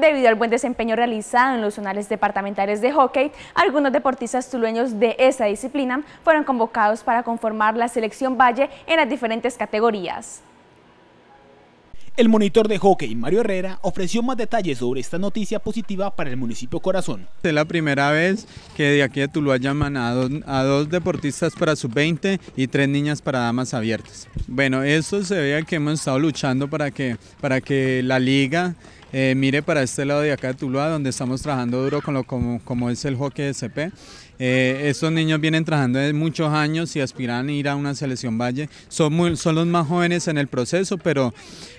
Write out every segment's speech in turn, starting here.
Debido al buen desempeño realizado en los zonales departamentales de hockey, algunos deportistas tulueños de esa disciplina fueron convocados para conformar la selección Valle en las diferentes categorías. El monitor de hockey, Mario Herrera, ofreció más detalles sobre esta noticia positiva para el municipio Corazón. Es la primera vez que de aquí de Tuluá llaman a dos, deportistas para sub-20 y tres niñas para damas abiertas. Bueno, eso se vea que hemos estado luchando para que, para que la liga eh, mire para este lado de acá de Tuluá, donde estamos trabajando duro con lo como, es el hockey de CP. Eh, estos niños vienen trabajando desde muchos años y aspiran a ir a una selección Valle. Son, son los más jóvenes en el proceso, pero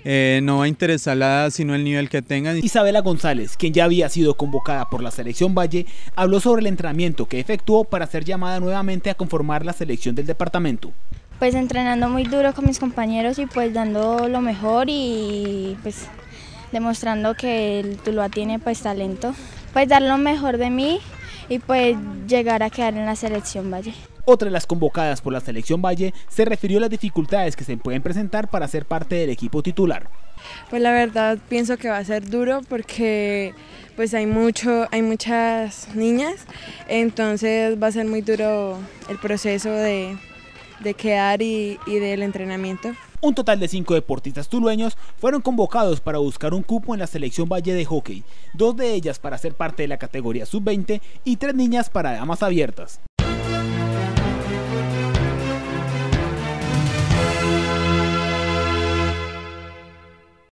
eh, no va a interesar sino el nivel que tengan. Isabela González, quien ya había sido convocada por la selección Valle, habló sobre el entrenamiento que efectuó para ser llamada nuevamente a conformar la selección del departamento. Pues entrenando muy duro con mis compañeros y pues dando lo mejor y pues demostrando que el Tuluá tiene pues talento, pues dar lo mejor de mí y pues llegar a quedar en la selección Valle. Otra de las convocadas por la selección Valle se refirió a las dificultades que se pueden presentar para ser parte del equipo titular. Pues la verdad pienso que va a ser duro porque pues hay mucho, hay muchas niñas, entonces va a ser muy duro el proceso de, quedar y, y del entrenamiento. Un total de cinco deportistas tulueños fueron convocados para buscar un cupo en la selección Valle de Hockey, dos de ellas para ser parte de la categoría sub-20 y tres niñas para damas abiertas.